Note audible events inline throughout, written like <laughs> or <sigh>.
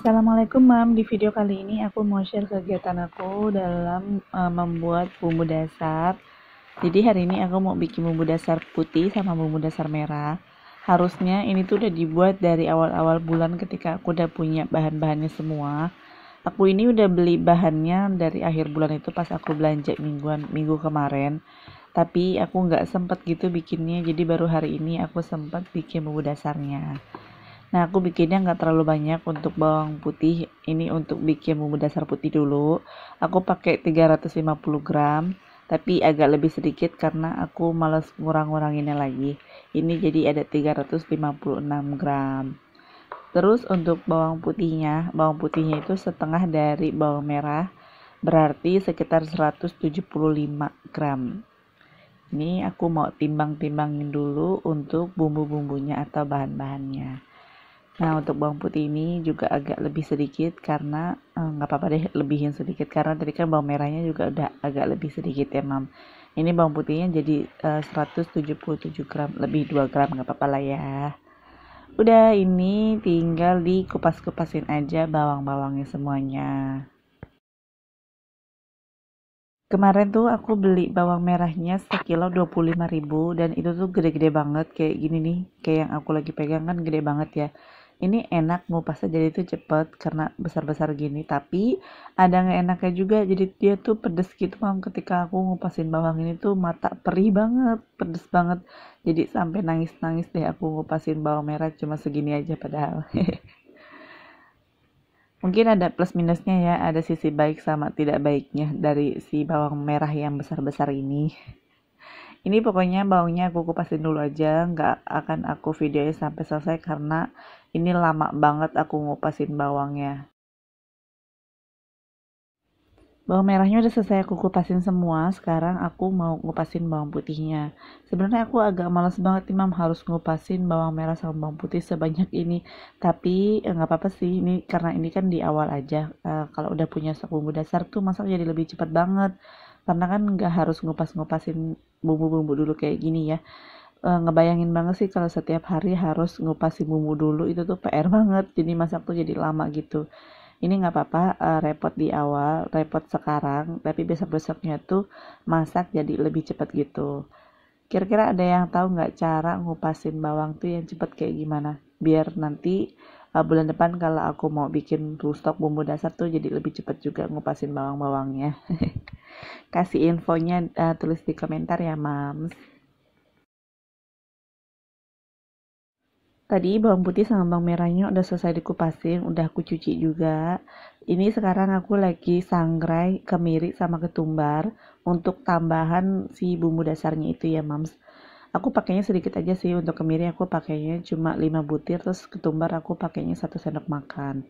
Assalamualaikum Mam, di video kali ini aku mau share kegiatan aku dalam uh, membuat bumbu dasar Jadi hari ini aku mau bikin bumbu dasar putih sama bumbu dasar merah Harusnya ini tuh udah dibuat dari awal-awal bulan ketika aku udah punya bahan-bahannya semua Aku ini udah beli bahannya dari akhir bulan itu pas aku belanja mingguan minggu kemarin Tapi aku nggak sempet gitu bikinnya jadi baru hari ini aku sempat bikin bumbu dasarnya Nah, aku bikinnya nggak terlalu banyak untuk bawang putih. Ini untuk bikin bumbu dasar putih dulu. Aku pakai 350 gram, tapi agak lebih sedikit karena aku males ngurang-nguranginnya lagi. Ini jadi ada 356 gram. Terus untuk bawang putihnya, bawang putihnya itu setengah dari bawang merah, berarti sekitar 175 gram. Ini aku mau timbang-timbangin dulu untuk bumbu-bumbunya atau bahan-bahannya. Nah untuk bawang putih ini juga agak lebih sedikit karena eh, nggak eh, apa-apa deh lebihin sedikit karena tadi kan bawang merahnya juga udah agak lebih sedikit ya mam. Ini bawang putihnya jadi eh, 177 gram lebih 2 gram nggak apa-apa lah ya. Udah ini tinggal dikupas-kupasin aja bawang-bawangnya semuanya. Kemarin tuh aku beli bawang merahnya sekilo 25.000 dan itu tuh gede-gede banget kayak gini nih, kayak yang aku lagi pegang kan gede banget ya ini enak mau ngupasnya jadi itu cepet karena besar-besar gini tapi ada nggak enaknya juga jadi dia tuh pedes gitu mam ketika aku ngupasin bawang ini tuh mata perih banget pedes banget jadi sampai nangis-nangis deh aku ngupasin bawang merah cuma segini aja padahal <laughs> mungkin ada plus minusnya ya ada sisi baik sama tidak baiknya dari si bawang merah yang besar-besar ini ini pokoknya bawangnya aku kupasin dulu aja nggak akan aku videonya sampai selesai karena ini lama banget aku ngupasin bawangnya. Bawang merahnya udah selesai aku kupasin semua, sekarang aku mau ngupasin bawang putihnya. Sebenarnya aku agak males banget imam harus ngupasin bawang merah sama bawang putih sebanyak ini, tapi eh, nggak apa-apa sih ini karena ini kan di awal aja. Uh, kalau udah punya bumbu dasar tuh masak jadi lebih cepat banget, karena kan nggak harus ngupas-ngupasin bumbu-bumbu dulu kayak gini ya e, ngebayangin banget sih kalau setiap hari harus ngupasin bumbu dulu itu tuh PR <laughs> banget jadi masak tuh jadi lama gitu ini nggak apa-apa e, repot di awal repot sekarang tapi besok besoknya tuh masak jadi lebih cepet gitu kira-kira ada yang tahu nggak cara ngupasin bawang tuh yang cepet kayak gimana biar nanti uh, bulan depan kalau aku mau bikin tuh stok bumbu dasar tuh jadi lebih cepet juga ngupasin bawang-bawangnya <laughs> kasih infonya uh, tulis di komentar ya mams Tadi bawang putih sama bawang merahnya udah selesai dikupasin, udah aku cuci juga. Ini sekarang aku lagi sangrai kemiri sama ketumbar untuk tambahan si bumbu dasarnya itu ya, Mams. Aku pakainya sedikit aja sih untuk kemiri aku pakainya cuma 5 butir terus ketumbar aku pakainya 1 sendok makan.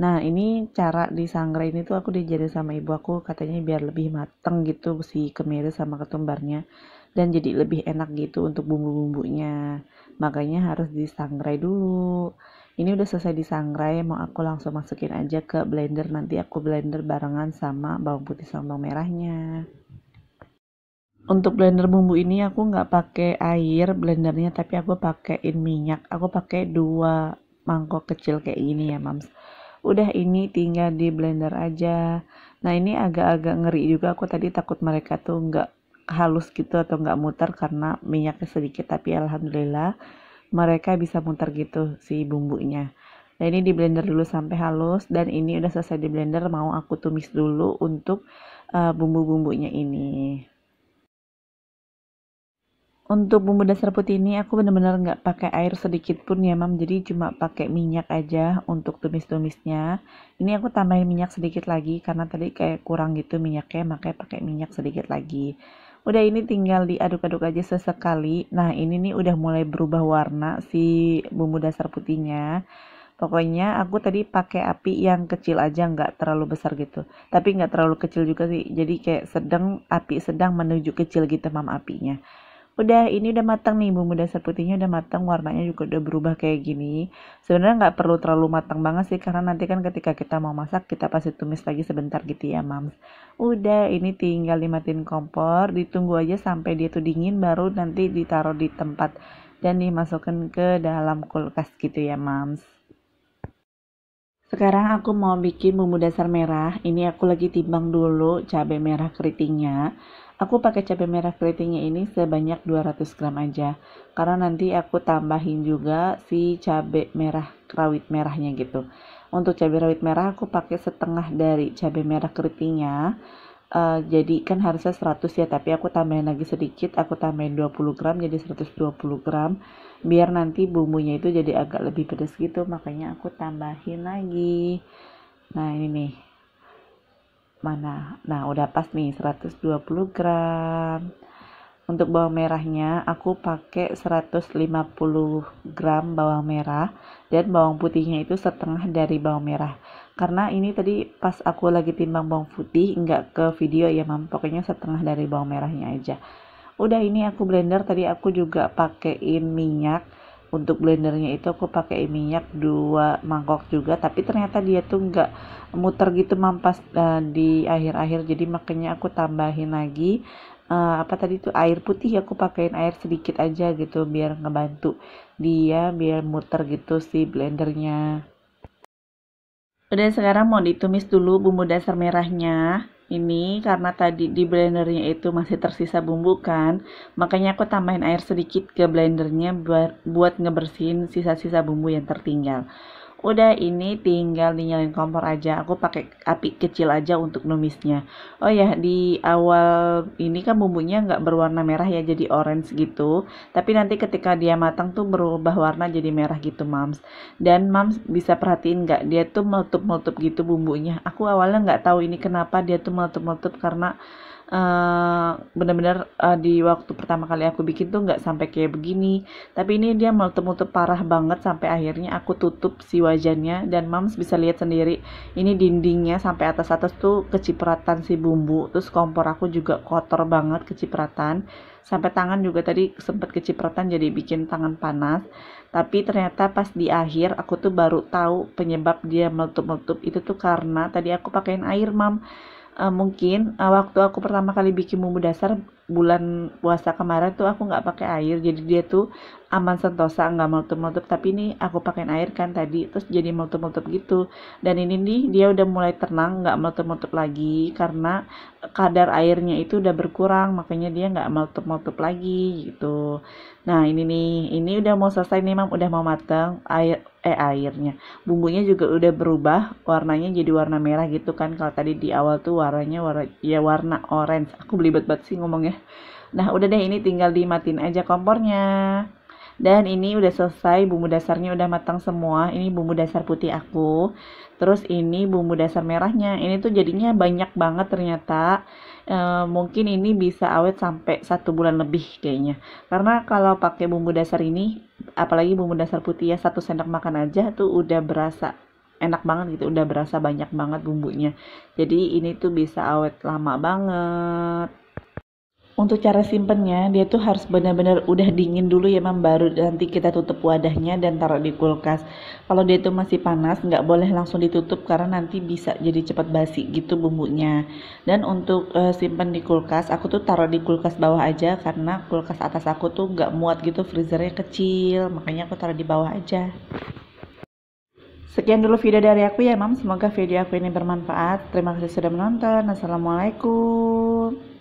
Nah ini cara di sangrai ini tuh aku dijadi sama ibu aku katanya biar lebih mateng gitu si kemiri sama ketumbarnya dan jadi lebih enak gitu untuk bumbu-bumbunya makanya harus disangrai dulu ini udah selesai disangrai mau aku langsung masukin aja ke blender nanti aku blender barengan sama bawang putih sama bawang merahnya untuk blender bumbu ini aku nggak pakai air blendernya tapi aku pakaiin minyak aku pakai dua mangkok kecil kayak gini ya mams udah ini tinggal di blender aja nah ini agak-agak ngeri juga aku tadi takut mereka tuh nggak halus gitu atau nggak muter karena minyaknya sedikit tapi alhamdulillah mereka bisa muter gitu si bumbunya nah ini di blender dulu sampai halus dan ini udah selesai di blender mau aku tumis dulu untuk uh, bumbu-bumbunya ini untuk bumbu dasar putih ini aku benar-benar nggak pakai air sedikit pun ya mam jadi cuma pakai minyak aja untuk tumis-tumisnya ini aku tambahin minyak sedikit lagi karena tadi kayak kurang gitu minyaknya makanya pakai minyak sedikit lagi udah ini tinggal diaduk-aduk aja sesekali nah ini nih udah mulai berubah warna si bumbu dasar putihnya pokoknya aku tadi pakai api yang kecil aja nggak terlalu besar gitu tapi nggak terlalu kecil juga sih jadi kayak sedang api sedang menuju kecil gitu mam apinya udah ini udah matang nih bumbu dasar putihnya udah matang warnanya juga udah berubah kayak gini sebenarnya nggak perlu terlalu matang banget sih karena nanti kan ketika kita mau masak kita pasti tumis lagi sebentar gitu ya mams udah ini tinggal dimatin kompor ditunggu aja sampai dia tuh dingin baru nanti ditaruh di tempat dan dimasukkan ke dalam kulkas gitu ya mams sekarang aku mau bikin bumbu dasar merah. Ini aku lagi timbang dulu cabai merah keritingnya. Aku pakai cabai merah keritingnya ini sebanyak 200 gram aja. Karena nanti aku tambahin juga si cabai merah rawit merahnya gitu. Untuk cabai rawit merah aku pakai setengah dari cabai merah keritingnya. Uh, jadi kan harusnya 100 ya tapi aku tambahin lagi sedikit aku tambahin 20 gram jadi 120 gram biar nanti bumbunya itu jadi agak lebih pedas gitu makanya aku tambahin lagi nah ini nih mana nah udah pas nih 120 gram untuk bawang merahnya aku pakai 150 gram bawang merah dan bawang putihnya itu setengah dari bawang merah karena ini tadi pas aku lagi timbang bawang putih enggak ke video ya mam pokoknya setengah dari bawang merahnya aja udah ini aku blender tadi aku juga pakaiin minyak untuk blendernya itu aku pakai minyak dua mangkok juga tapi ternyata dia tuh nggak muter gitu mampas uh, eh, di akhir-akhir jadi makanya aku tambahin lagi uh, apa tadi tuh air putih aku pakaiin air sedikit aja gitu biar ngebantu dia biar muter gitu si blendernya udah sekarang mau ditumis dulu bumbu dasar merahnya ini karena tadi di blendernya itu masih tersisa bumbu kan makanya aku tambahin air sedikit ke blendernya buat ngebersihin sisa-sisa bumbu yang tertinggal udah ini tinggal dinyalain kompor aja aku pakai api kecil aja untuk numisnya oh ya di awal ini kan bumbunya nggak berwarna merah ya jadi orange gitu tapi nanti ketika dia matang tuh berubah warna jadi merah gitu mams dan mams bisa perhatiin nggak dia tuh meletup meletup gitu bumbunya aku awalnya nggak tahu ini kenapa dia tuh meletup meletup karena bener-bener eh, benar uh, eh, di waktu pertama kali aku bikin tuh nggak sampai kayak begini tapi ini dia melutup-lutup parah banget sampai akhirnya aku tutup si wajannya dan mams bisa lihat sendiri ini dindingnya sampai atas-atas tuh kecipratan si bumbu terus kompor aku juga kotor banget kecipratan sampai tangan juga tadi sempat kecipratan jadi bikin tangan panas tapi ternyata pas di akhir aku tuh baru tahu penyebab dia meletup-meletup itu tuh karena tadi aku pakaiin air mam Eh, mungkin uh, waktu aku pertama kali bikin bumbu dasar bulan puasa kemarin tuh aku nggak pakai air jadi dia tuh aman sentosa nggak meletup-meletup tapi ini aku pakai air kan tadi terus jadi meletup-meletup gitu dan ini nih dia udah mulai tenang nggak meletup-meletup lagi karena kadar airnya itu udah berkurang makanya dia nggak meletup-meletup lagi gitu nah ini nih ini udah mau selesai nih mam udah mau matang air eh airnya bumbunya juga udah berubah warnanya jadi warna merah gitu kan kalau tadi di awal tuh warnanya warna ya warna orange aku belibet banget sih ngomongnya nah udah deh ini tinggal dimatin aja kompornya dan ini udah selesai bumbu dasarnya udah matang semua ini bumbu dasar putih aku terus ini bumbu dasar merahnya ini tuh jadinya banyak banget ternyata e, mungkin ini bisa awet sampai satu bulan lebih kayaknya karena kalau pakai bumbu dasar ini apalagi bumbu dasar putih ya satu sendok makan aja tuh udah berasa enak banget gitu udah berasa banyak banget bumbunya jadi ini tuh bisa awet lama banget untuk cara simpennya dia tuh harus benar-benar udah dingin dulu ya mam baru nanti kita tutup wadahnya dan taruh di kulkas kalau dia tuh masih panas nggak boleh langsung ditutup karena nanti bisa jadi cepat basi gitu bumbunya dan untuk uh, simpen di kulkas aku tuh taruh di kulkas bawah aja karena kulkas atas aku tuh nggak muat gitu freezernya kecil makanya aku taruh di bawah aja Sekian dulu video dari aku ya mam, semoga video aku ini bermanfaat. Terima kasih sudah menonton. Assalamualaikum.